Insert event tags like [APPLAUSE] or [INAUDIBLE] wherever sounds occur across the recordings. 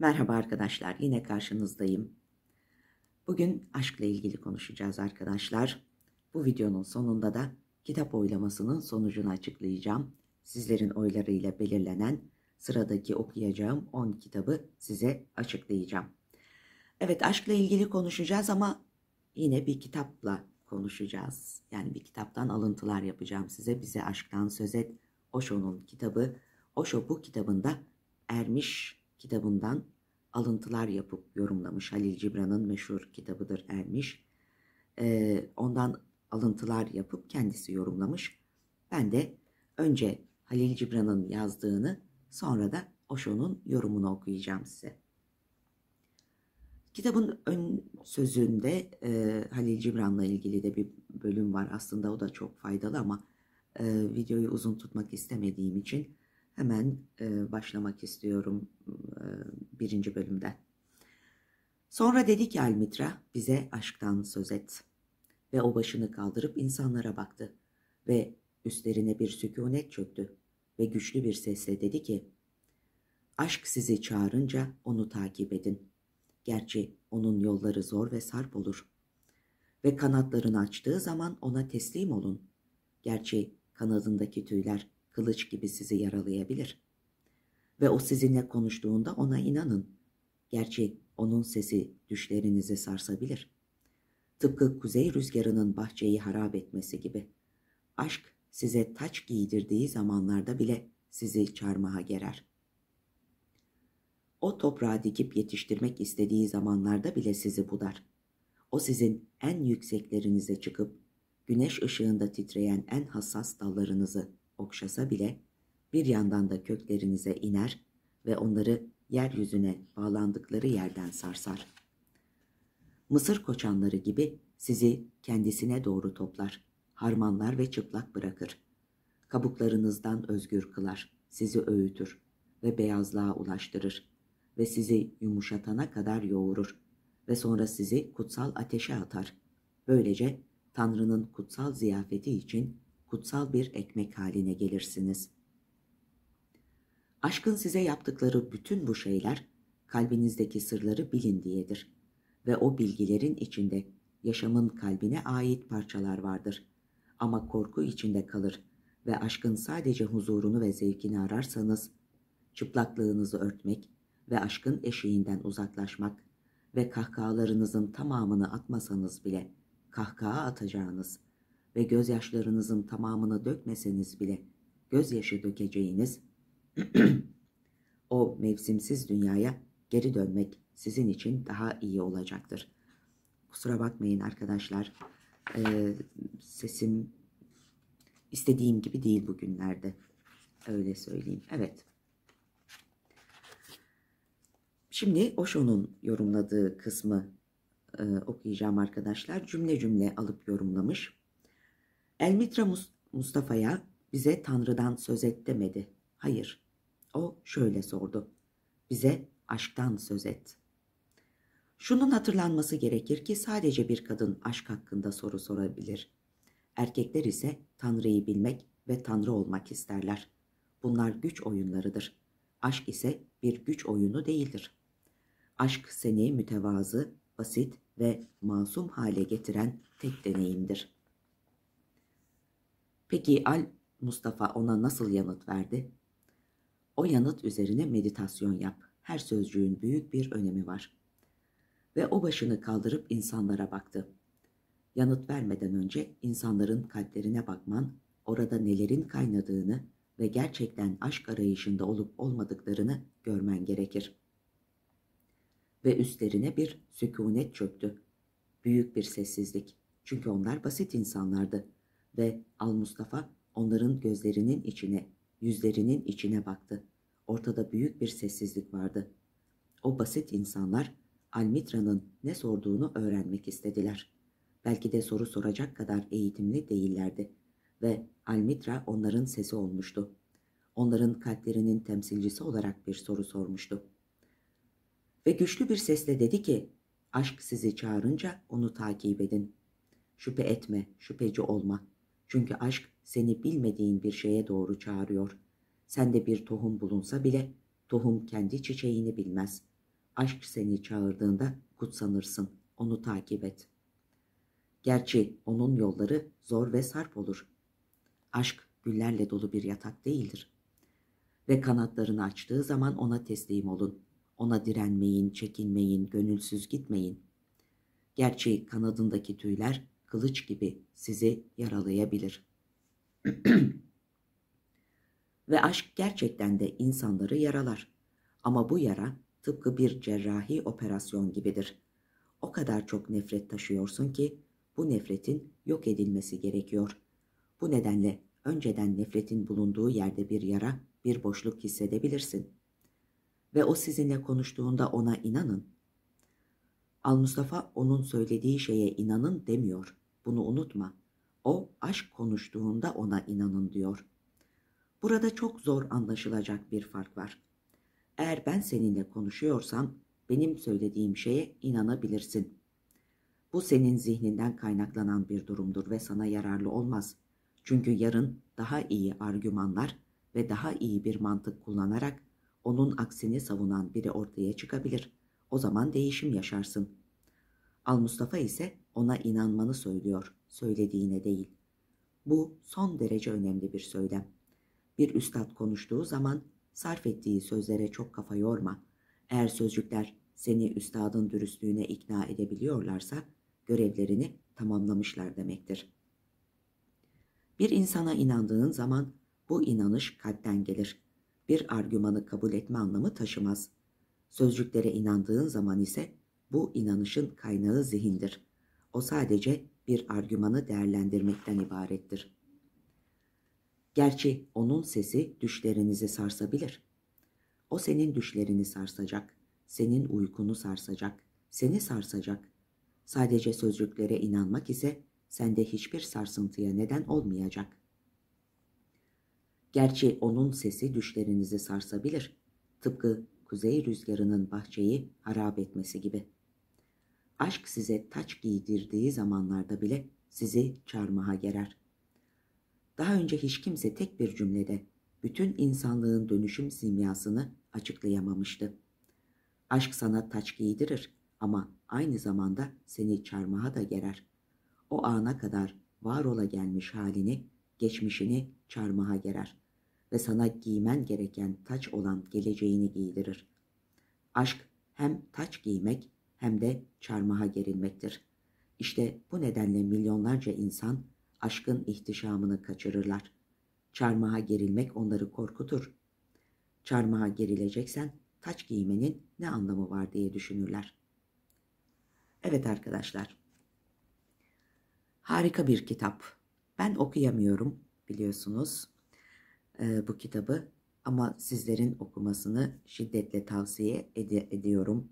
Merhaba arkadaşlar, yine karşınızdayım. Bugün aşkla ilgili konuşacağız arkadaşlar. Bu videonun sonunda da kitap oylamasının sonucunu açıklayacağım. Sizlerin oylarıyla belirlenen sıradaki okuyacağım 10 kitabı size açıklayacağım. Evet aşkla ilgili konuşacağız ama yine bir kitapla konuşacağız. Yani bir kitaptan alıntılar yapacağım size. Bize aşktan söz et. Osho'nun kitabı. Osho bu kitabında ermiş kitabından alıntılar yapıp yorumlamış. Halil Cibran'ın meşhur kitabıdır Ermiş. E, ondan alıntılar yapıp kendisi yorumlamış. Ben de önce Halil Cibran'ın yazdığını sonra da Oşon'un yorumunu okuyacağım size. Kitabın ön sözünde e, Halil Cibran'la ilgili de bir bölüm var. Aslında o da çok faydalı ama e, videoyu uzun tutmak istemediğim için hemen e, başlamak istiyorum e, birinci bölümden. Sonra dedi ki Almitra bize aşktan söz et. Ve o başını kaldırıp insanlara baktı ve üstlerine bir sükunet çöktü ve güçlü bir sesle dedi ki Aşk sizi çağırınca onu takip edin. Gerçi onun yolları zor ve sarp olur. Ve kanatlarını açtığı zaman ona teslim olun. Gerçi kanadındaki tüyler kılıç gibi sizi yaralayabilir. Ve o sizinle konuştuğunda ona inanın. Gerçi onun sesi düşlerinizi sarsabilir. Tıpkı kuzey rüzgarının bahçeyi harap etmesi gibi. Aşk size taç giydirdiği zamanlarda bile sizi çarmıha gerer. O toprağı dikip yetiştirmek istediği zamanlarda bile sizi budar. O sizin en yükseklerinize çıkıp güneş ışığında titreyen en hassas dallarınızı okşasa bile bir yandan da köklerinize iner ve onları yeryüzüne bağlandıkları yerden sarsar. Mısır koçanları gibi sizi kendisine doğru toplar, harmanlar ve çıplak bırakır. Kabuklarınızdan özgür kılar, sizi öğütür ve beyazlığa ulaştırır ve sizi yumuşatana kadar yoğurur ve sonra sizi kutsal ateşe atar. Böylece Tanrı'nın kutsal ziyafeti için kutsal bir ekmek haline gelirsiniz. Aşkın size yaptıkları bütün bu şeyler kalbinizdeki sırları bilin diyedir ve o bilgilerin içinde yaşamın kalbine ait parçalar vardır. Ama korku içinde kalır ve aşkın sadece huzurunu ve zevkini ararsanız çıplaklığınızı örtmek ve aşkın eşiğinden uzaklaşmak ve kahkahalarınızın tamamını atmasanız bile kahkaha atacağınız ve gözyaşlarınızın tamamını dökmeseniz bile gözyaşı dökeceğiniz [CLEARS THROAT] o mevsimsiz dünyaya geri dönmek sizin için daha iyi olacaktır. Kusura bakmayın arkadaşlar. Ee, sesim istediğim gibi değil bugünlerde. Öyle söyleyeyim. Evet. Şimdi Osho'nun yorumladığı kısmı e, okuyacağım arkadaşlar. Cümle cümle alıp yorumlamış. Elmitra Mustafa'ya bize Tanrı'dan söz et demedi. Hayır. O şöyle sordu. Bize aşktan söz et. Şunun hatırlanması gerekir ki sadece bir kadın aşk hakkında soru sorabilir. Erkekler ise Tanrı'yı bilmek ve Tanrı olmak isterler. Bunlar güç oyunlarıdır. Aşk ise bir güç oyunu değildir. Aşk seni mütevazı, basit ve masum hale getiren tek deneyimdir.'' Peki Al Mustafa ona nasıl yanıt verdi? O yanıt üzerine meditasyon yap. Her sözcüğün büyük bir önemi var. Ve o başını kaldırıp insanlara baktı. Yanıt vermeden önce insanların kalplerine bakman, orada nelerin kaynadığını ve gerçekten aşk arayışında olup olmadıklarını görmen gerekir. Ve üstlerine bir sükunet çöktü. Büyük bir sessizlik. Çünkü onlar basit insanlardı ve Al Mustafa onların gözlerinin içine, yüzlerinin içine baktı. Ortada büyük bir sessizlik vardı. O basit insanlar Almitra'nın ne sorduğunu öğrenmek istediler. Belki de soru soracak kadar eğitimli değillerdi ve Almitra onların sesi olmuştu. Onların kalplerinin temsilcisi olarak bir soru sormuştu. Ve güçlü bir sesle dedi ki, aşk sizi çağırınca onu takip edin. Şüphe etme, şüpheci olma.'' Çünkü aşk seni bilmediğin bir şeye doğru çağırıyor. Sende bir tohum bulunsa bile tohum kendi çiçeğini bilmez. Aşk seni çağırdığında kutsanırsın, onu takip et. Gerçi onun yolları zor ve sarp olur. Aşk güllerle dolu bir yatak değildir. Ve kanatlarını açtığı zaman ona teslim olun. Ona direnmeyin, çekinmeyin, gönülsüz gitmeyin. Gerçi kanadındaki tüyler kılıç gibi sizi yaralayabilir. [CLEARS THROAT] Ve aşk gerçekten de insanları yaralar. Ama bu yara tıpkı bir cerrahi operasyon gibidir. O kadar çok nefret taşıyorsun ki bu nefretin yok edilmesi gerekiyor. Bu nedenle önceden nefretin bulunduğu yerde bir yara, bir boşluk hissedebilirsin. Ve o sizinle konuştuğunda ona inanın Al Mustafa onun söylediği şeye inanın demiyor. Bunu unutma. O aşk konuştuğunda ona inanın diyor. Burada çok zor anlaşılacak bir fark var. Eğer ben seninle konuşuyorsam benim söylediğim şeye inanabilirsin. Bu senin zihninden kaynaklanan bir durumdur ve sana yararlı olmaz. Çünkü yarın daha iyi argümanlar ve daha iyi bir mantık kullanarak onun aksini savunan biri ortaya çıkabilir. O zaman değişim yaşarsın. Al Mustafa ise ona inanmanı söylüyor, söylediğine değil. Bu son derece önemli bir söylem. Bir üstad konuştuğu zaman sarf ettiği sözlere çok kafa yorma. Eğer sözcükler seni üstadın dürüstlüğüne ikna edebiliyorlarsa görevlerini tamamlamışlar demektir. Bir insana inandığın zaman bu inanış kalpten gelir. Bir argümanı kabul etme anlamı taşımaz. Sözcüklere inandığın zaman ise bu inanışın kaynağı zihindir. O sadece bir argümanı değerlendirmekten ibarettir. Gerçi onun sesi düşlerinizi sarsabilir. O senin düşlerini sarsacak, senin uykunu sarsacak, seni sarsacak. Sadece sözcüklere inanmak ise sende hiçbir sarsıntıya neden olmayacak. Gerçi onun sesi düşlerinizi sarsabilir. Tıpkı kuzey rüzgarının bahçeyi harap etmesi gibi. Aşk size taç giydirdiği zamanlarda bile sizi çarmıha gerer. Daha önce hiç kimse tek bir cümlede bütün insanlığın dönüşüm simyasını açıklayamamıştı. Aşk sana taç giydirir ama aynı zamanda seni çarmıha da gerer. O ana kadar var ola gelmiş halini, geçmişini çarmıha gerer.'' ve sana giymen gereken taç olan geleceğini giydirir. Aşk hem taç giymek hem de çarmıha gerilmektir. İşte bu nedenle milyonlarca insan aşkın ihtişamını kaçırırlar. Çarmıha gerilmek onları korkutur. Çarmıha gerileceksen taç giymenin ne anlamı var diye düşünürler. Evet arkadaşlar. Harika bir kitap. Ben okuyamıyorum biliyorsunuz. E, bu kitabı ama sizlerin okumasını şiddetle tavsiye ed- ediyorum.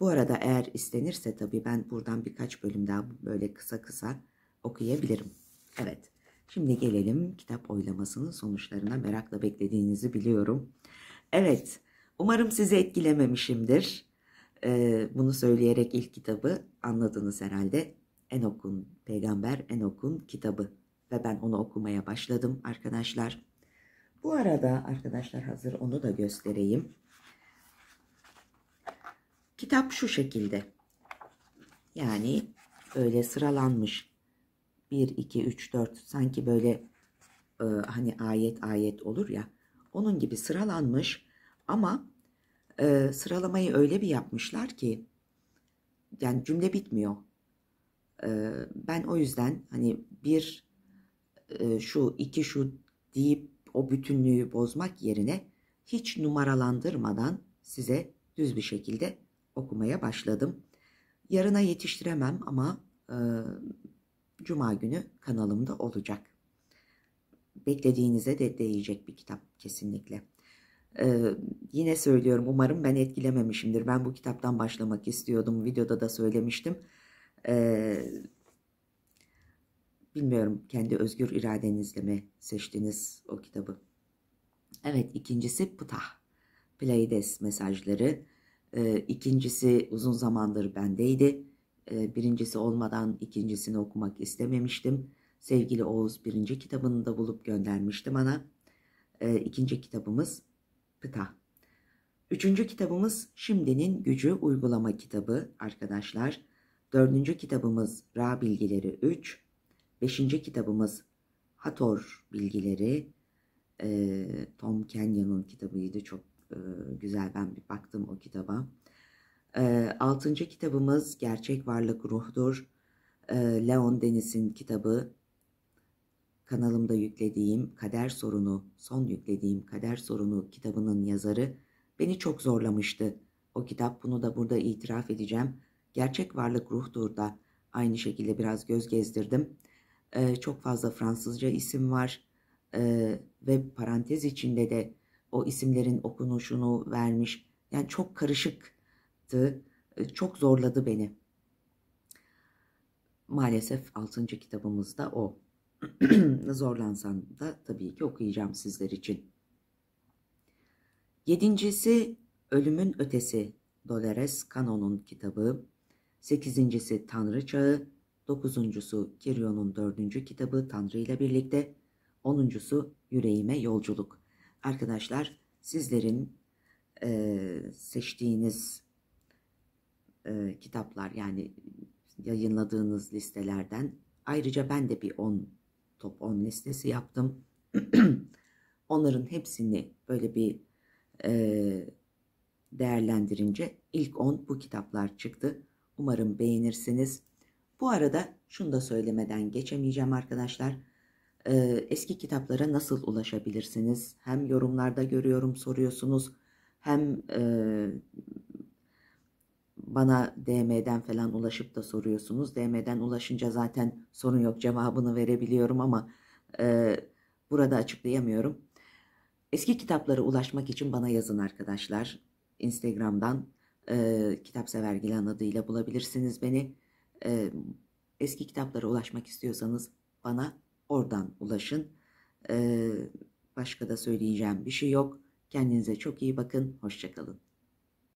Bu arada eğer istenirse tabii ben buradan birkaç bölüm daha böyle kısa kısa okuyabilirim. Evet. Şimdi gelelim kitap oylamasının sonuçlarına merakla beklediğinizi biliyorum. Evet, umarım sizi etkilememişimdir. Ee, bunu söyleyerek ilk kitabı anladınız herhalde. Enok'un, Peygamber Enok'un kitabı ve ben onu okumaya başladım arkadaşlar. Bu arada arkadaşlar hazır onu da göstereyim. Kitap şu şekilde. Yani böyle sıralanmış. 1, 2, 3, 4 sanki böyle e, hani ayet ayet olur ya. Onun gibi sıralanmış ama e, sıralamayı öyle bir yapmışlar ki yani cümle bitmiyor. E, ben o yüzden hani bir e, şu iki şu deyip o bütünlüğü bozmak yerine hiç numaralandırmadan size düz bir şekilde okumaya başladım. Yarına yetiştiremem ama e, cuma günü kanalımda olacak. Beklediğinize de değecek bir kitap kesinlikle. Ee, yine söylüyorum umarım ben etkilememişimdir. Ben bu kitaptan başlamak istiyordum. Videoda da söylemiştim. Ee, Bilmiyorum kendi özgür iradenizle mi seçtiniz o kitabı. Evet ikincisi Putah. Pleiades mesajları. E, ikincisi uzun zamandır bendeydi. E, birincisi olmadan ikincisini okumak istememiştim. Sevgili Oğuz birinci kitabını da bulup göndermiştim bana. E, ikinci kitabımız Pıta. Üçüncü kitabımız Şimdinin Gücü Uygulama kitabı arkadaşlar. Dördüncü kitabımız Ra Bilgileri 3. Beşinci kitabımız Hator Bilgileri. E, Tom Kenyon'un kitabıydı. Çok e, güzel ben bir baktım o kitaba. E, altıncı kitabımız Gerçek Varlık Ruhdur. E, Leon Deniz'in kitabı. Kanalımda yüklediğim Kader Sorunu, son yüklediğim Kader Sorunu kitabının yazarı beni çok zorlamıştı. O kitap bunu da burada itiraf edeceğim. Gerçek Varlık Ruhtur da aynı şekilde biraz göz gezdirdim e, çok fazla Fransızca isim var e, ve parantez içinde de o isimlerin okunuşunu vermiş. Yani çok karışıktı, e, çok zorladı beni. Maalesef 6. kitabımız da o. [CLEARS THROAT] Zorlansam da tabii ki okuyacağım sizler için. Yedincisi Ölümün Ötesi Dolores Canon'un kitabı. Sekizincisi Tanrı Çağı Dokuzuncusu Kirio'nun dördüncü kitabı Tanrı ile birlikte. Onuncusu Yüreğime Yolculuk. Arkadaşlar sizlerin e, seçtiğiniz e, kitaplar yani yayınladığınız listelerden ayrıca ben de bir 10 top 10 listesi yaptım. [CLEARS THROAT] Onların hepsini böyle bir e, değerlendirince ilk 10 bu kitaplar çıktı. Umarım beğenirsiniz. Bu arada şunu da söylemeden geçemeyeceğim arkadaşlar. Ee, eski kitaplara nasıl ulaşabilirsiniz? Hem yorumlarda görüyorum soruyorsunuz. Hem e, bana DM'den falan ulaşıp da soruyorsunuz. DM'den ulaşınca zaten sorun yok cevabını verebiliyorum ama e, burada açıklayamıyorum. Eski kitaplara ulaşmak için bana yazın arkadaşlar. Instagram'dan e, kitap adıyla bulabilirsiniz beni. E, eski kitaplara ulaşmak istiyorsanız bana oradan ulaşın. E, başka da söyleyeceğim bir şey yok. Kendinize çok iyi bakın. Hoşçakalın.